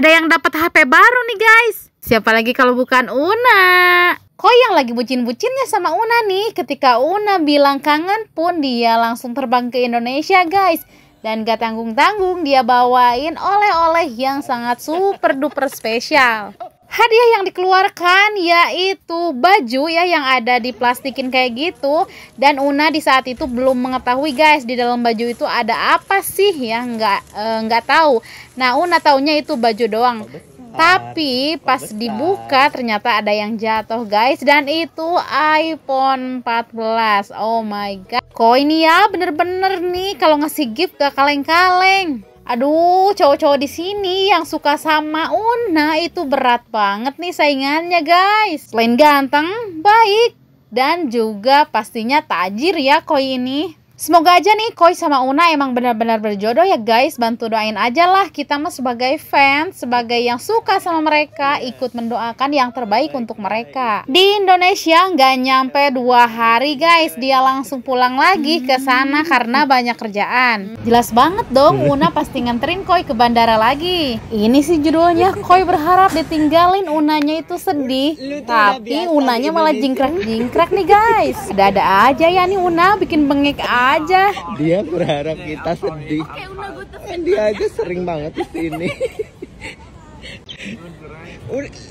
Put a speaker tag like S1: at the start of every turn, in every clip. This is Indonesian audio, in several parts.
S1: Ada yang dapat HP baru nih guys. Siapa lagi kalau bukan Una? Kok yang lagi bucin-bucinnya sama Una nih? Ketika Una bilang kangen pun dia langsung terbang ke Indonesia guys. Dan gak tanggung-tanggung dia bawain oleh-oleh yang sangat super duper spesial hadiah yang dikeluarkan yaitu baju ya yang ada di plastikin kayak gitu dan Una di saat itu belum mengetahui guys di dalam baju itu ada apa sih ya nggak e, nggak e, tahu nah Una taunya itu baju doang tapi pas dibuka ternyata ada yang jatuh guys dan itu iPhone 14 oh my god koin ya bener-bener nih kalau ngasih gift ke kaleng-kaleng Aduh, cowok-cowok di sini yang suka sama Una itu berat banget nih saingannya, guys. Selain ganteng, baik, dan juga pastinya tajir ya koi ini. Semoga aja nih Koi sama Una emang benar-benar berjodoh ya guys. Bantu doain aja lah kita mah sebagai fans, sebagai yang suka sama mereka, ikut mendoakan yang terbaik untuk mereka. Di Indonesia nggak nyampe dua hari guys, dia langsung pulang lagi ke sana karena banyak kerjaan. Jelas banget dong Una pasti nganterin Koi ke bandara lagi. Ini sih judulnya Koi berharap ditinggalin Unanya itu sedih, tapi Unanya malah jingkrak-jingkrak nih guys. udah ada aja ya nih Una bikin bengek aja aja. Dia berharap kita sedih. Kan dia aja sering banget di sini.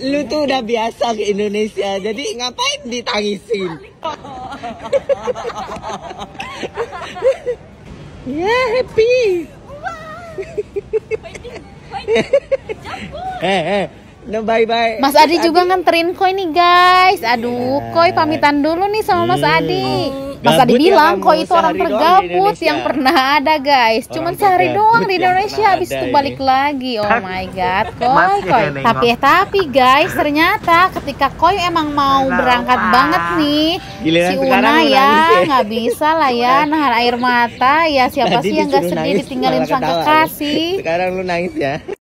S1: Lu tuh udah biasa ke Indonesia, jadi ngapain ditangisin? Ya, yeah, happy. Eh, eh. No, bye bye. Mas Adi, Adi juga nganterin koi nih guys. Aduh, yeah. koi pamitan dulu nih sama Mas hmm. Adi. Mm masa tadi dibilang ya, kok itu orang tergabut yang pernah ada guys cuman sehari doang di Indonesia habis itu balik lagi oh my god koi koi tapi eh tapi guys ternyata ketika koi emang mau berangkat banget nih si Una ya nggak bisa lah ya nahan air mata ya siapa sih yang gak sedih ditinggalin sang kekasih sekarang lu nangis ya